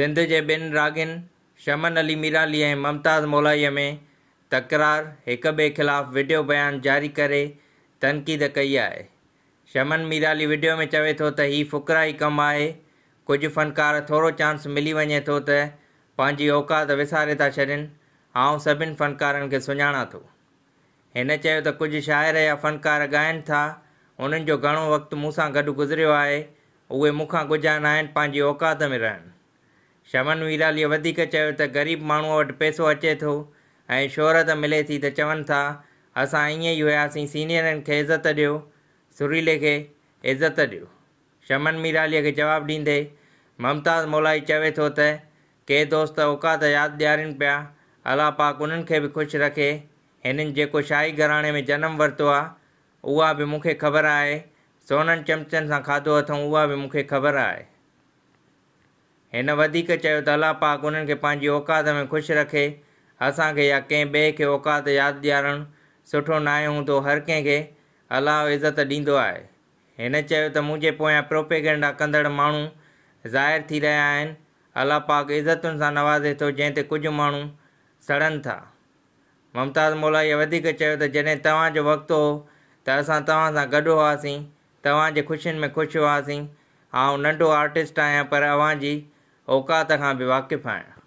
सिंध जे ॿिनि रागिन शमन अली मीराली ऐं ममताज़ मोलाईअ में तकरार हिक ॿिए खिलाफ़ु वीडियो बयानु जारी करे तनक़ीद कई आहे शमन मीराली वीडियो में चवे थो त हीउ फ़ुक्रा ई कमु आहे कुझु फ़नकार थोरो चांस मिली वञे थो त पंहिंजी औक़ात विसारे था छॾनि ऐं सभिनि फ़नकारनि खे सुञाणा थो हिन चयो त कुझु शाइर या फ़नकार ॻाइनि था उन्हनि जो घणो वक़्तु मूंसां गॾु गुज़रियो आहे उहे मूंखां गुज़ार आहिनि पंहिंजी औकात में रहनि शमन वीरालीअ वधीक चयो त ग़रीब माण्हूअ वटि पैसो अचे थो ऐं शोहरत मिले थी त चवनि था असां ईअं ई हुयासीं सीनियरनि खे इज़त ॾियो सुरीले खे इज़त ॾियो शमन मीरालीअ खे जवाबु ॾींदे ममताज़ मोलाई चवे थो त के दोस्त औकात यादि ॾियारिन पिया अला पाक उन्हनि खे बि ख़ुशि रखे हिननि जेको शाही घराणे में जनमु वरितो आहे उहा बि मूंखे ख़बर आहे सोननि चमचनि सां खाधो अथऊं उहा बि मूंखे ख़बर आहे हिन वधीक चयो त अलाह पाक उन्हनि खे पंहिंजी औकात में ख़ुशि रखे असांखे या कंहिं ॿिए खे औक़ात यादि ॾियारणु सुठो न आहे हूंदो हर कंहिंखे अलाह इज़त ॾींदो आहे हिन चयो त मुंहिंजे पोयां प्रोपेगेंडा कंदड़ माण्हू ज़ाहिर थी रहिया आहिनि अलाह पाक इज़तुनि सां नवाज़े थो जंहिं ते कुझु माण्हू सड़नि था मुमताज़ मौला वधीक चयो त जॾहिं तव्हांजो वक़्तु हो त असां तव्हां सां गॾु हुआसीं तव्हांजे ख़ुशियुनि में ख़ुशि हुआसीं ऐं नंढो आर्टिस्ट आहियां पर अव्हांजी औकात का भी वाक़िफ़ आहियां